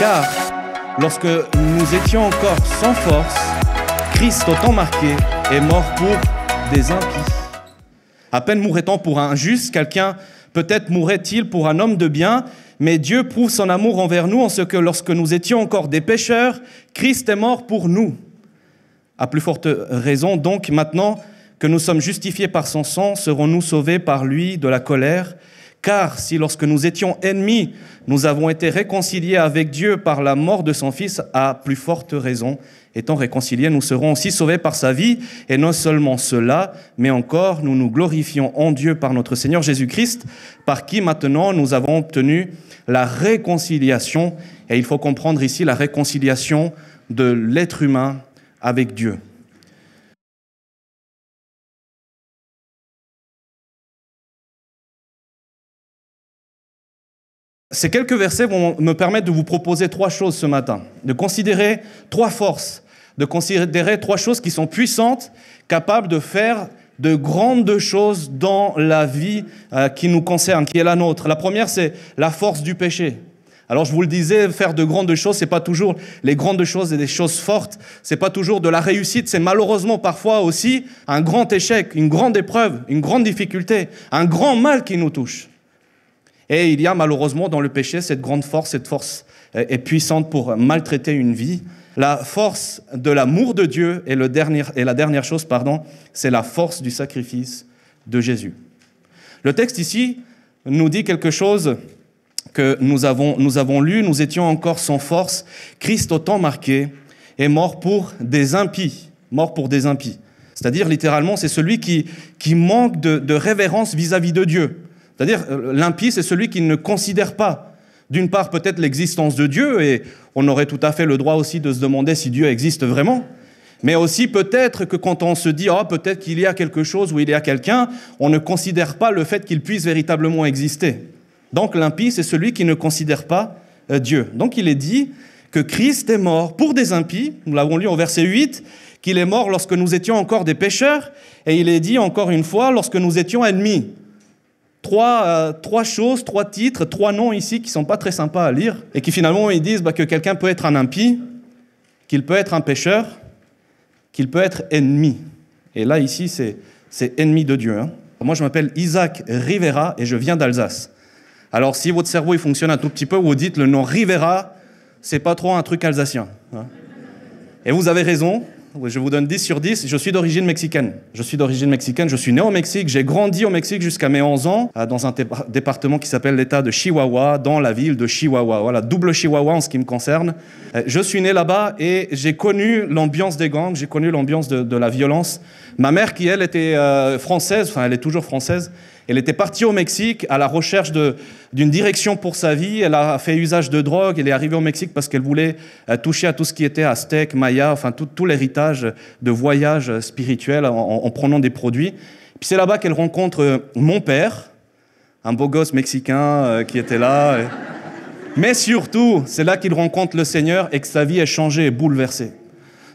Car lorsque nous étions encore sans force, Christ, autant marqué, est mort pour des impies. À peine mourrait-on pour un juste, quelqu'un peut-être mourrait-il pour un homme de bien, mais Dieu prouve son amour envers nous en ce que lorsque nous étions encore des pécheurs, Christ est mort pour nous. À plus forte raison, donc, maintenant que nous sommes justifiés par son sang, serons-nous sauvés par lui de la colère car si lorsque nous étions ennemis, nous avons été réconciliés avec Dieu par la mort de son Fils, à plus forte raison, étant réconciliés, nous serons aussi sauvés par sa vie. Et non seulement cela, mais encore nous nous glorifions en Dieu par notre Seigneur Jésus-Christ, par qui maintenant nous avons obtenu la réconciliation. Et il faut comprendre ici la réconciliation de l'être humain avec Dieu. Ces quelques versets vont me permettre de vous proposer trois choses ce matin, de considérer trois forces, de considérer trois choses qui sont puissantes, capables de faire de grandes choses dans la vie euh, qui nous concerne, qui est la nôtre. La première, c'est la force du péché. Alors je vous le disais, faire de grandes choses, c'est pas toujours les grandes choses et des choses fortes, c'est pas toujours de la réussite, c'est malheureusement parfois aussi un grand échec, une grande épreuve, une grande difficulté, un grand mal qui nous touche. Et il y a malheureusement dans le péché cette grande force, cette force euh, est puissante pour maltraiter une vie. La force de l'amour de Dieu et, le dernier, et la dernière chose, pardon, c'est la force du sacrifice de Jésus. Le texte ici nous dit quelque chose que nous avons, nous avons lu, nous étions encore sans force. Christ autant marqué est mort pour des impies, mort pour des impies. C'est-à-dire littéralement, c'est celui qui, manque de, révérence vis à -vis de Dieu. C'est-à-dire, euh, l'impie, c'est celui qui ne considère pas, d'une part, peut-être l'existence de Dieu, et on aurait tout à fait le droit aussi de se demander si Dieu existe vraiment, mais aussi peut-être que quand on se dit, oh, peut-être qu'il y a quelque chose ou il y a quelqu'un, on ne considère pas le fait qu'il puisse véritablement exister. Donc l'impie, c'est celui qui ne considère pas euh, Dieu. Donc il est dit que Christ est mort pour des impies, nous l'avons lu au verset 8, qu'il est mort lorsque nous étions encore des pécheurs, et il est dit encore une fois, lorsque nous étions ennemis. Euh, trois, choses, trois titres, trois noms ici qui sont pas très sympas à lire et qui finalement ils disent bah, que quelqu'un peut être un impie, qu'il peut être un pêcheur, qu'il peut être ennemi. Et là, ici, c'est ennemi de Dieu. Hein. Moi, je m'appelle Isaac Rivera et je viens d'Alsace. Alors, si votre cerveau fonctionne un tout petit peu, vous dites le nom Rivera, c'est pas trop un truc alsacien. Hein. Et vous avez raison, je vous donne 10 sur 10, je suis d'origine mexicaine. Je suis d'origine mexicaine, je suis né au Mexique, j'ai grandi au Mexique jusqu'à mes 11 ans, euh, dans un département qui s'appelle l'État de Chihuahua, dans la ville de Chihuahua. Voilà, double Chihuahua en ce qui me concerne. Euh, je suis né là-bas et j'ai connu l'ambiance des gangs, j'ai connu l'ambiance de, la violence. Ma mère, qui elle était euh, française, enfin elle est toujours française, elle était partie au Mexique à la recherche d'une direction pour sa vie. Elle a fait usage de drogue. Elle est arrivée au Mexique parce qu'elle voulait euh, toucher à tout ce qui était aztèque, maya, enfin tout, l'héritage de voyage spirituel en, prenant des produits. Puis c'est là-bas qu'elle rencontre euh, mon père, un beau gosse mexicain euh, qui était là. Mais surtout, c'est là qu'il rencontre le Seigneur et que sa vie est changée et bouleversée.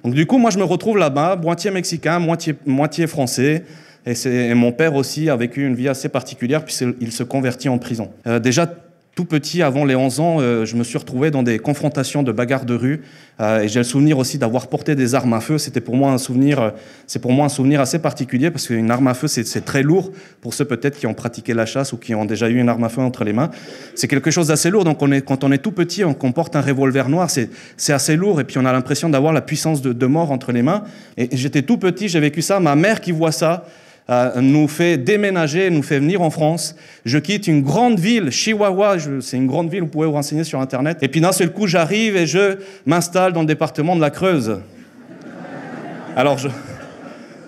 Donc du coup, moi, je me retrouve là-bas, moitié mexicain, moitié français, et, mon père aussi a vécu une vie assez particulière puisqu'il se convertit en prison. Euh, déjà, tout petit, avant les 11 ans, euh, je me suis retrouvé dans des confrontations de bagarres de rue. Euh, et j'ai le souvenir aussi d'avoir porté des armes à feu. C'était pour moi un souvenir, c'est pour moi un souvenir assez particulier parce qu'une arme à feu, c'est très lourd pour ceux peut-être qui ont pratiqué la chasse ou qui ont déjà eu une arme à feu entre les mains. C'est quelque chose d'assez lourd. Donc est, quand on est tout petit, on comporte un revolver noir, c'est assez lourd. Et puis on a l'impression d'avoir la puissance de, mort entre les mains. et j'étais tout petit, j'ai vécu ça. Ma mère qui voit ça, euh, nous fait déménager, nous fait venir en France. Je quitte une grande ville, Chihuahua, c'est une grande ville, vous pouvez vous renseigner sur Internet. Et puis d'un seul coup, j'arrive et je m'installe dans le département de la Creuse. Alors, je,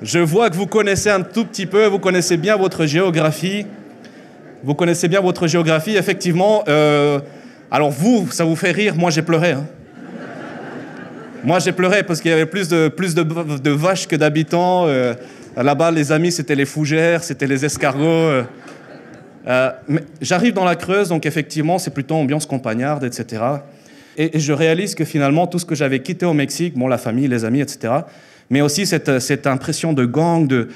je vois que vous connaissez un tout petit peu, vous connaissez bien votre géographie. Vous connaissez bien votre géographie, effectivement. Euh, alors vous, ça vous fait rire, moi j'ai pleuré. Hein. Moi j'ai pleuré parce qu'il y avait plus de, plus de, vaches que d'habitants. Euh, Là-bas, les amis, c'était les fougères, c'était les escargots. Euh, euh, j'arrive dans la Creuse, donc effectivement, c'est plutôt ambiance compagnarde, etc. Et, je réalise que finalement, tout ce que j'avais quitté au Mexique, bon, la famille, les amis, etc., mais aussi cette, impression de gang, de,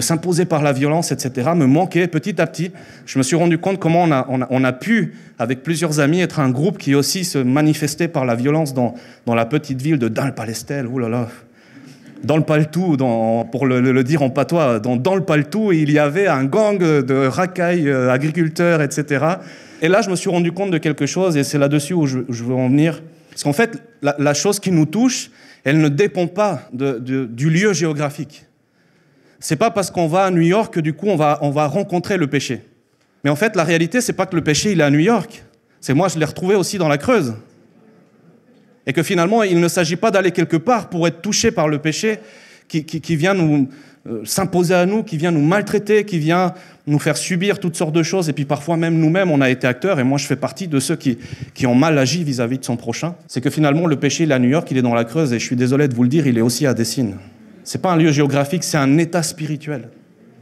s'imposer par la violence, etc., me manquait petit à petit. Je me suis rendu compte comment on a, pu, avec plusieurs amis, être un groupe qui aussi se manifestait par la violence dans, la petite ville de Dal Palestel. Ouh là là, dans le paletou, pour le, dire en patois, dans, le paletou, il y avait un gang de racailles, euh, agriculteurs, etc. Et là, je me suis rendu compte de quelque chose, et c'est là-dessus où je, veux en venir. Parce qu'en fait, la, chose qui nous touche, elle ne dépend pas du lieu géographique. C'est pas parce qu'on va à New York que du coup on va, on va rencontrer le péché. Mais en fait, la réalité, c'est pas que le péché il est à New York. C'est moi, je l'ai retrouvé aussi dans la Creuse. Et que finalement, il ne s'agit pas d'aller quelque part pour être touché par le péché qui, vient nous euh, s'imposer à nous, qui vient nous maltraiter, qui vient nous faire subir toutes sortes de choses. Et puis parfois même nous-mêmes, on a été acteurs, et moi je fais partie de ceux qui, ont mal agi vis-à-vis de son prochain. C'est que finalement, le péché, il est à New York, il est dans la Creuse, et je suis désolé de vous le dire, il est aussi à Ce n'est pas un lieu géographique, c'est un état spirituel.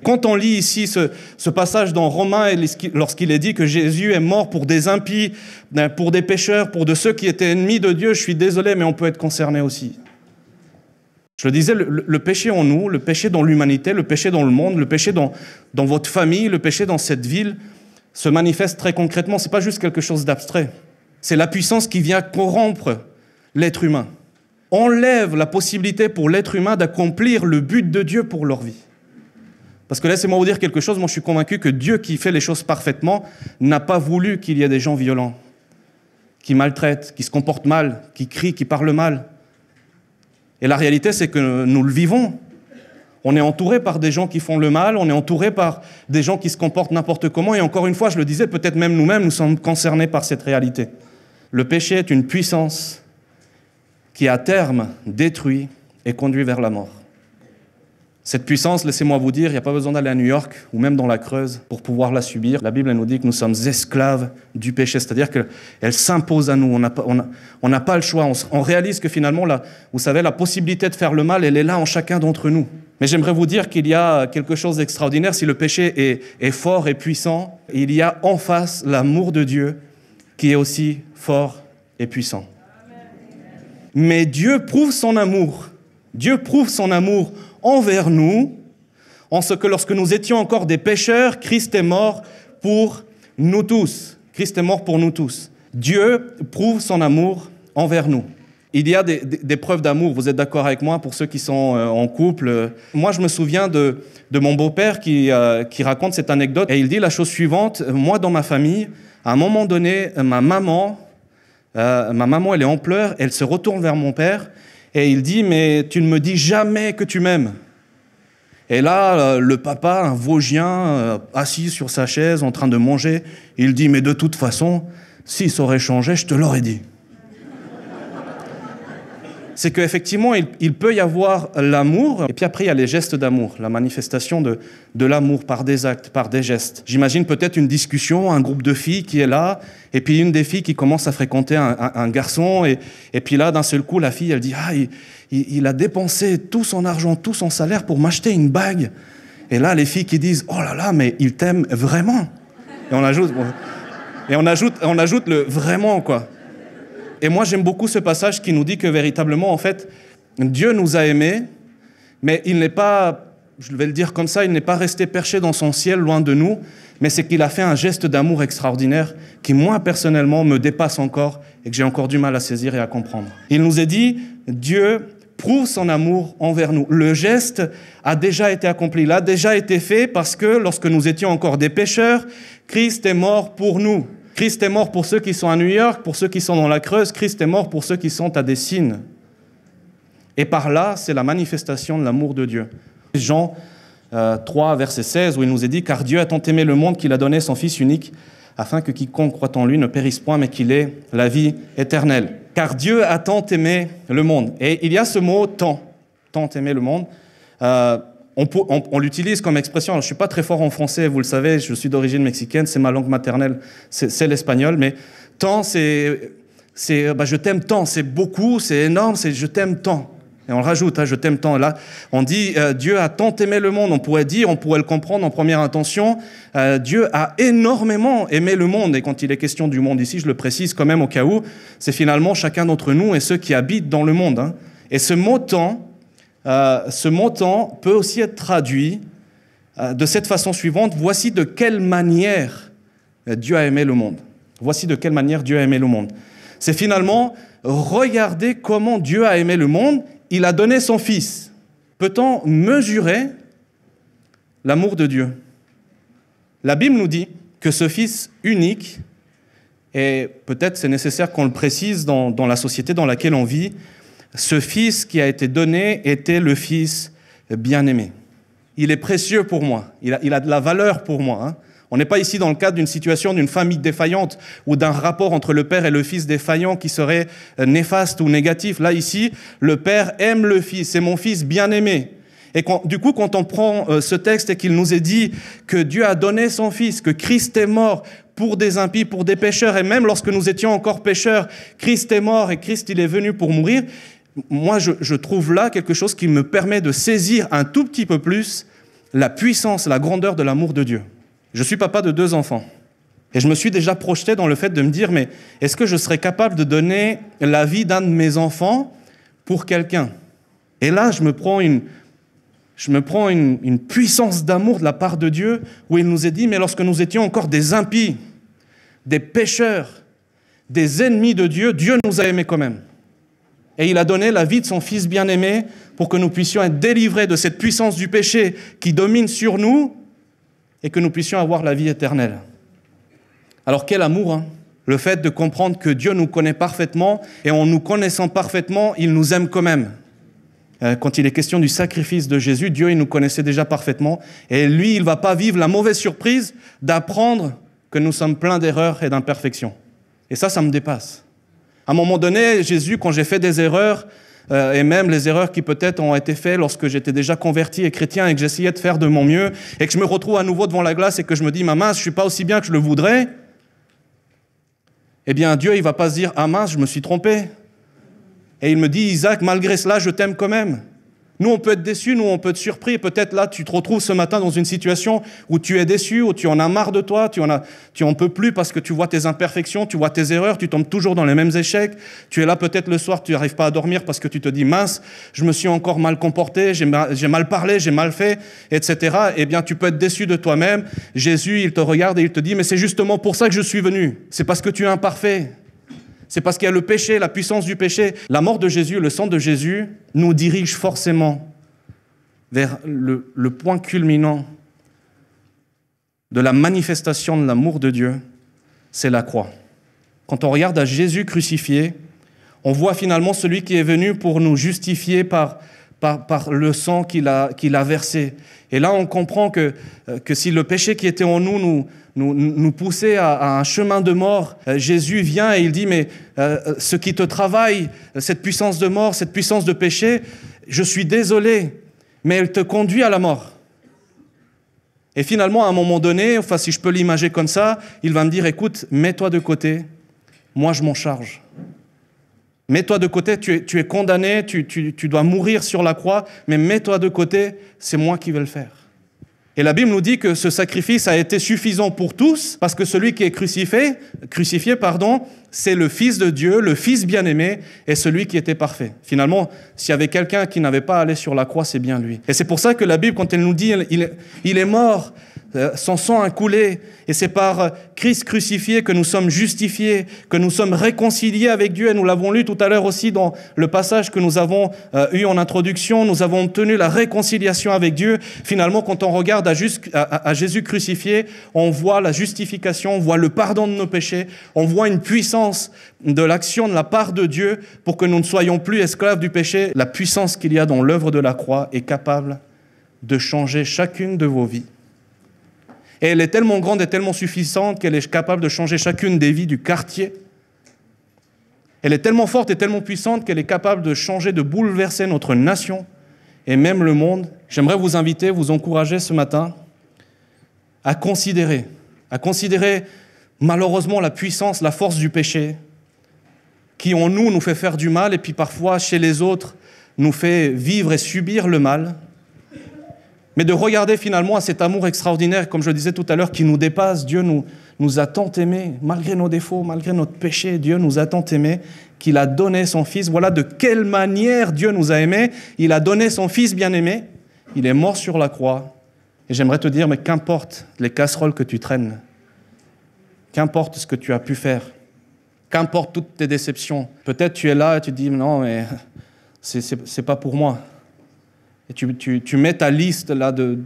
Quand on lit ici ce, passage dans Romains, lorsqu'il est dit que Jésus est mort pour des impies, hein, pour des pécheurs, pour de ceux qui étaient ennemis de Dieu, je suis désolé, mais on peut être concerné aussi. Je le disais, le, péché en nous, le péché dans l'humanité, le péché dans le monde, le péché dans, dans votre famille, le péché dans cette ville, se manifeste très concrètement. Ce n'est pas juste quelque chose d'abstrait. C'est la puissance qui vient corrompre l'être humain. Enlève la possibilité pour l'être humain d'accomplir le but de Dieu pour leur vie. Parce que laissez-moi vous dire quelque chose, moi je suis convaincu que Dieu qui fait les choses parfaitement n'a pas voulu qu'il y ait des gens violents, qui maltraitent, qui se comportent mal, qui crient, qui parlent mal. Et la réalité, c'est que nous le vivons. On est entouré par des gens qui font le mal, on est entouré par des gens qui se comportent n'importe comment, et encore une fois, je le disais, peut-être même nous-mêmes, nous sommes concernés par cette réalité. Le péché est une puissance qui, à terme, détruit et conduit vers la mort. Cette puissance, laissez-moi vous dire, il n'y a pas besoin d'aller à New York ou même dans la Creuse pour pouvoir la subir. La Bible nous dit que nous sommes esclaves du péché, c'est-à-dire qu'elle s'impose à nous. On n'a pas, le choix. On, réalise que finalement, la, vous savez, la possibilité de faire le mal, elle est là en chacun d'entre nous. Mais j'aimerais vous dire qu'il y a quelque chose d'extraordinaire. Si le péché est fort et puissant, il y a en face l'amour de Dieu qui est aussi fort et puissant. Mais Dieu prouve son amour. Dieu prouve son amour envers nous, en ce que lorsque nous étions encore des pécheurs, Christ est mort pour nous tous. Christ est mort pour nous tous. Dieu prouve son amour envers nous. Il y a des, preuves d'amour, vous êtes d'accord avec moi, pour ceux qui sont euh, en couple. Moi, je me souviens de, mon beau-père euh, qui, raconte cette anecdote et il dit la chose suivante, moi dans ma famille, à un moment donné, ma maman, euh, ma maman, elle est en pleurs, elle se retourne vers mon père et il dit, mais tu ne me dis jamais que tu m'aimes. Et là, le papa, un Vosgien, euh, assis sur sa chaise en train de manger, il dit, mais de toute façon, si ça aurait changé, je te l'aurais dit c'est qu'effectivement, il, il, peut y avoir l'amour, et puis après, il y a les gestes d'amour, la manifestation de, l'amour par des actes, par des gestes. J'imagine peut-être une discussion, un groupe de filles qui est là, et puis une des filles qui commence à fréquenter un, garçon, et, puis là, d'un seul coup, la fille, elle dit, ah, il, a dépensé tout son argent, tout son salaire pour m'acheter une bague. Et là, les filles qui disent, oh là là, mais il t'aime vraiment. Et on ajoute, et on ajoute, on ajoute le vraiment, quoi. Et moi, j'aime beaucoup ce passage qui nous dit que véritablement, en fait, Dieu nous a aimés, mais il n'est pas, je vais le dire comme ça, il n'est pas resté perché dans son ciel loin de nous, mais c'est qu'il a fait un geste d'amour extraordinaire qui, moi, personnellement, me dépasse encore et que j'ai encore du mal à saisir et à comprendre. Il nous est dit, Dieu prouve son amour envers nous. Le geste a déjà été accompli, il a déjà été fait parce que lorsque nous étions encore des pécheurs, Christ est mort pour nous. Christ est mort pour ceux qui sont à New York, pour ceux qui sont dans la Creuse, Christ est mort pour ceux qui sont à Dessines. Et par là, c'est la manifestation de l'amour de Dieu. Jean 3, euh, verset 16, où il nous est dit, Car Dieu a tant aimé le monde qu'il a donné son Fils unique, afin que quiconque croit en lui ne périsse point, mais qu'il ait la vie éternelle. Car Dieu a tant aimé le monde. Et il y a ce mot tant, tant aimé le monde. Euh, on, l'utilise comme expression. je ne suis pas très fort en français, vous le savez, je suis d'origine mexicaine, c'est ma langue maternelle, c'est l'espagnol, mais tant, c'est. Bah, je t'aime tant, c'est beaucoup, c'est énorme, c'est je t'aime tant. Et on rajoute, hein, je t'aime tant. Là, on dit euh, Dieu a tant aimé le monde. On pourrait dire, on pourrait le comprendre en première intention. Euh, Dieu a énormément aimé le monde. Et quand il est question du monde ici, je le précise quand même au cas où, c'est finalement chacun d'entre nous et ceux qui habitent dans le monde. Hein. Et ce mot tant, euh, ce montant peut aussi être traduit euh, de cette façon suivante. Voici de quelle manière euh, Dieu a aimé le monde. Voici de quelle manière Dieu a aimé le monde. C'est finalement regarder comment Dieu a aimé le monde. Il a donné son Fils. Peut-on mesurer l'amour de Dieu La Bible nous dit que ce Fils unique, et peut-être c'est nécessaire qu'on le précise dans, la société dans laquelle on vit, ce fils qui a été donné était le fils bien-aimé. Il est précieux pour moi, il a, de la valeur pour moi. Hein. On n'est pas ici dans le cadre d'une situation d'une famille défaillante ou d'un rapport entre le père et le fils défaillant qui serait euh, néfaste ou négatif. Là, ici, le père aime le fils, c'est mon fils bien-aimé. Et du coup, quand on prend euh, ce texte et qu'il nous est dit que Dieu a donné son Fils, que Christ est mort pour des impies, pour des pécheurs, et même lorsque nous étions encore pécheurs, Christ est mort et Christ il est venu pour mourir, moi, je, trouve là quelque chose qui me permet de saisir un tout petit peu plus la puissance, la grandeur de l'amour de Dieu. Je suis papa de deux enfants. Et je me suis déjà projeté dans le fait de me dire, mais est-ce que je serais capable de donner la vie d'un de mes enfants pour quelqu'un Et là, je me prends une, je me prends une, puissance d'amour de la part de Dieu où il nous est dit, mais lorsque nous étions encore des impies, des pécheurs, des ennemis de Dieu, Dieu nous a aimés quand même et il a donné la vie de son Fils bien-aimé pour que nous puissions être délivrés de cette puissance du péché qui domine sur nous et que nous puissions avoir la vie éternelle. Alors quel amour hein, Le fait de comprendre que Dieu nous connaît parfaitement et en nous connaissant parfaitement, il nous aime quand même. Euh, quand il est question du sacrifice de Jésus, Dieu, il nous connaissait déjà parfaitement. Et lui, il ne va pas vivre la mauvaise surprise d'apprendre que nous sommes pleins d'erreurs et d'imperfections. Et ça, ça me dépasse. À un moment donné, Jésus, quand j'ai fait des erreurs, euh, et même les erreurs qui peut-être ont été faites lorsque j'étais déjà converti et chrétien et que j'essayais de faire de mon mieux, et que je me retrouve à nouveau devant la glace et que je me dis, ma mince, je suis pas aussi bien que je le voudrais, eh bien Dieu, il va pas se dire, ah mince, je me suis trompé. Et il me dit, Isaac, malgré cela, je t'aime quand même. Nous, on peut être déçu, nous, on peut être surpris. Peut-être là, tu te retrouves ce matin dans une situation où tu es déçu, où tu en as marre de toi, tu en, as, tu en peux plus parce que tu vois tes imperfections, tu vois tes erreurs, tu tombes toujours dans les mêmes échecs. Tu es là peut-être le soir, tu n'arrives pas à dormir parce que tu te dis mince, je me suis encore mal comporté, j'ai mal, mal parlé, j'ai mal fait, etc. Eh bien, tu peux être déçu de toi-même. Jésus, il te regarde et il te dit mais c'est justement pour ça que je suis venu. C'est parce que tu es imparfait. C'est parce qu'il y a le péché, la puissance du péché. La mort de Jésus, le sang de Jésus, nous dirige forcément vers le, le point culminant de la manifestation de l'amour de Dieu, c'est la croix. Quand on regarde à Jésus crucifié, on voit finalement celui qui est venu pour nous justifier par par, le sang qu'il a, versé. Et là, on comprend que, si le péché qui était en nous nous, poussait à, un chemin de mort, euh, Jésus vient et il dit, mais euh, ce qui te travaille, cette puissance de mort, cette puissance de péché, je suis désolé, mais elle te conduit à la mort. Et finalement, à un moment donné, enfin si je peux l'imager comme ça, il va me dire, écoute, mets-toi de côté, moi je m'en charge. Mets-toi de côté, tu es, condamné, tu, dois mourir sur la croix, mais mets-toi de côté, c'est moi qui vais le faire. Et la Bible nous dit que ce sacrifice a été suffisant pour tous, parce que celui qui est crucifié, crucifié pardon, c'est le Fils de Dieu, le Fils bien-aimé, et celui qui était parfait. Finalement, s'il y avait quelqu'un qui n'avait pas allé sur la croix, c'est bien lui. Et c'est pour ça que la Bible, quand elle nous dit, il est mort, euh, son sang a coulé, et c'est par euh, Christ crucifié que nous sommes justifiés, que nous sommes réconciliés avec Dieu, et nous l'avons lu tout à l'heure aussi dans le passage que nous avons euh, eu en introduction, nous avons obtenu la réconciliation avec Dieu. Finalement, quand on regarde à, à Jésus crucifié, on voit la justification, on voit le pardon de nos péchés, on voit une puissance de l'action de la part de Dieu pour que nous ne soyons plus esclaves du péché. La puissance qu'il y a dans l'œuvre de la croix est capable de changer chacune de vos vies et elle est tellement grande et tellement suffisante qu'elle est capable de changer chacune des vies du quartier. Elle est tellement forte et tellement puissante qu'elle est capable de changer, de bouleverser notre nation et même le monde. J'aimerais vous inviter, vous encourager ce matin à considérer, à considérer malheureusement la puissance, la force du péché qui en nous nous fait faire du mal et puis parfois chez les autres nous fait vivre et subir le mal mais de regarder finalement à cet amour extraordinaire, comme je disais tout à l'heure, qui nous dépasse. Dieu nous, a tant aimés, malgré nos défauts, malgré notre péché, Dieu nous a tant aimés qu'il a donné son Fils. Voilà de quelle manière Dieu nous a aimés. Il a donné son Fils bien-aimé. Il est mort sur la croix. Et j'aimerais te dire, mais qu'importe les casseroles que tu traînes, qu'importe ce que tu as pu faire, qu'importe toutes tes déceptions. Peut-être tu es là et tu te dis, non, mais c'est pas pour moi tu, mets ta liste là de,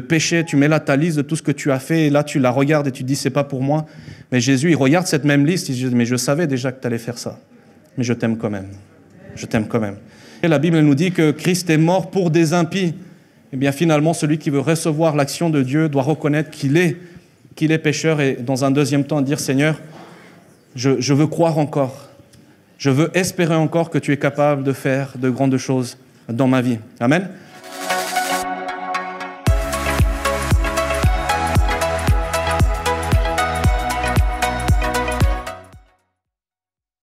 péchés, tu mets là ta liste de tout ce que tu as fait, et là tu la regardes et tu dis c'est pas pour moi. Mais Jésus, il regarde cette même liste, il dit mais je savais déjà que tu allais faire ça, mais je t'aime quand même. Je t'aime quand même. Et la Bible nous dit que Christ est mort pour des impies. Et eh bien finalement, celui qui veut recevoir l'action de Dieu doit reconnaître qu'il est, qu'il est pécheur et dans un deuxième temps dire Seigneur, je veux croire encore, je veux espérer encore que tu es capable de faire de grandes choses dans ma vie. Amen.